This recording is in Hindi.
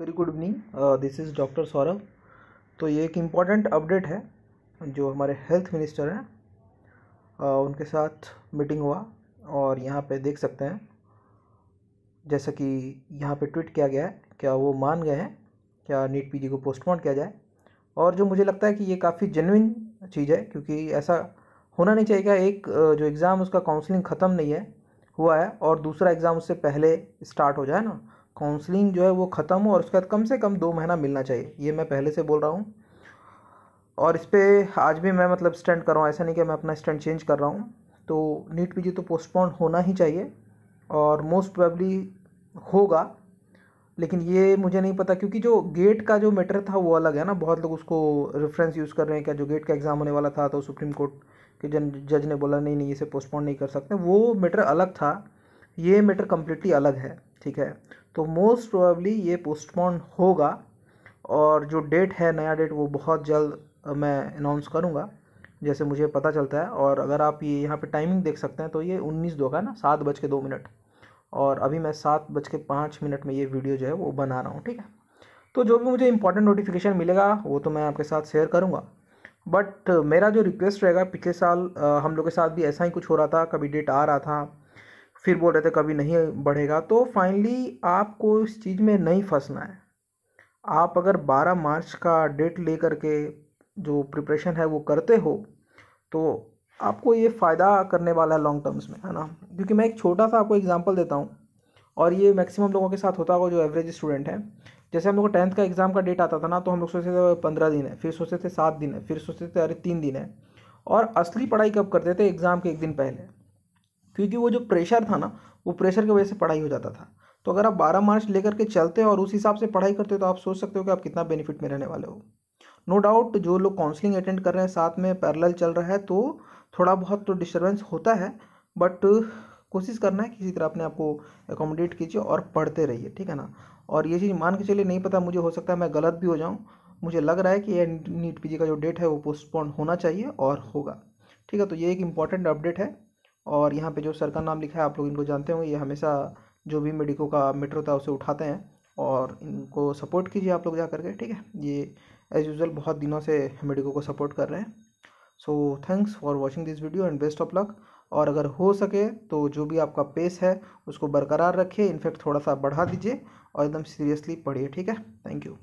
very good evening this is doctor Saurabh तो ये एक इम्पॉर्टेंट अपडेट है जो हमारे हेल्थ मिनिस्टर हैं uh, उनके साथ मीटिंग हुआ और यहाँ पे देख सकते हैं जैसा कि यहाँ पे ट्वीट किया गया है क्या वो मान गए हैं क्या नीट पीजी को पोस्टपोन किया जाए और जो मुझे लगता है कि ये काफ़ी जेनविन चीज़ है क्योंकि ऐसा होना नहीं चाहिए क्या एक uh, जो एग्ज़ाम उसका काउंसलिंग ख़त्म नहीं है हुआ है और दूसरा एग्ज़ाम उससे पहले स्टार्ट हो जाए ना काउंसलिंग जो है वो ख़त्म हो और उसके बाद कम से कम दो महीना मिलना चाहिए ये मैं पहले से बोल रहा हूँ और इस पर आज भी मैं मतलब स्टैंड कर रहा हूँ ऐसा नहीं कि मैं अपना स्टैंड चेंज कर रहा हूँ तो नीट पी तो पोस्टपोन होना ही चाहिए और मोस्ट प्रोबली होगा लेकिन ये मुझे नहीं पता क्योंकि जो गेट का जो मैटर था वो अलग है ना बहुत लोग उसको रेफरेंस यूज़ कर रहे हैं क्या जो गेट का एग्ज़ाम होने वाला था तो सुप्रीम कोर्ट के जन जज ने बोला नहीं नहीं इसे पोस्टपोन नहीं कर सकते वो मैटर अलग था ये मैटर कम्प्लीटली अलग है ठीक है तो मोस्ट प्रोबेबली ये पोस्टपोन होगा और जो डेट है नया डेट वो बहुत जल्द मैं अनाउंस करूँगा जैसे मुझे पता चलता है और अगर आप ये यहाँ पे टाइमिंग देख सकते हैं तो ये उन्नीस दो का ना सात बज के दो मिनट और अभी मैं सात बज के पाँच मिनट में ये वीडियो जो है वो बना रहा हूँ ठीक है तो जो भी मुझे इंपॉर्टेंट नोटिफिकेशन मिलेगा वो तो मैं आपके साथ शेयर करूँगा बट मेरा जो रिक्वेस्ट रहेगा पिछले साल हम लोग के साथ भी ऐसा ही कुछ हो रहा था कभी डेट आ रहा था फिर बोल रहे थे कभी नहीं बढ़ेगा तो फाइनली आपको इस चीज़ में नहीं फंसना है आप अगर 12 मार्च का डेट ले के जो प्रिपरेशन है वो करते हो तो आपको ये फ़ायदा करने वाला है लॉन्ग टर्म्स में है ना क्योंकि मैं एक छोटा सा आपको एग्जांपल देता हूँ और ये मैक्सिमम लोगों के साथ होता होगा जो एवरेज स्टूडेंट है जैसे हम लोग को टेंथ का एग्ज़ाम का डेट आता था ना तो हम लोग सोचते थे पंद्रह दिन है फिर सोचते थे सात दिन है फिर सोचते थे अरे तीन दिन है और असली पढ़ाई कब करते थे एग्ज़ाम के एक दिन पहले क्योंकि वो जो प्रेशर था ना वो प्रेशर की वजह से पढ़ाई हो जाता था तो अगर आप बारह मार्च लेकर के चलते हो और उस हिसाब से पढ़ाई करते हो तो आप सोच सकते हो कि आप कितना बेनिफिट में रहने वाले हो नो डाउट जो लोग काउंसलिंग अटेंड कर रहे हैं साथ में पैरेलल चल रहा है तो थोड़ा बहुत तो डिस्टर्बेंस होता है बट कोशिश करना है किसी तरह अपने आप को एकोमोडेट कीजिए और पढ़ते रहिए ठीक है ना और ये चीज़ मान के चलिए नहीं पता मुझे हो सकता है मैं गलत भी हो जाऊँ मुझे लग रहा है कि ये नीट पी का जो डेट है वो पोस्टपोन होना चाहिए और होगा ठीक है तो ये एक इम्पॉर्टेंट अपडेट है और यहाँ पे जो सर का नाम लिखा है आप लोग इनको जानते होंगे ये हमेशा जो भी मेडिको का मीटर होता है उसे उठाते हैं और इनको सपोर्ट कीजिए आप लोग जा करके ठीक है ये एज़ यूज़ल बहुत दिनों से मेडिको को सपोर्ट कर रहे हैं so thanks for watching this video and best of luck और अगर हो सके तो जो भी आपका पेस है उसको बरकरार रखिए इनफेक्ट थोड़ा सा बढ़ा दीजिए और एकदम सीरियसली पढ़िए ठीक है थैंक यू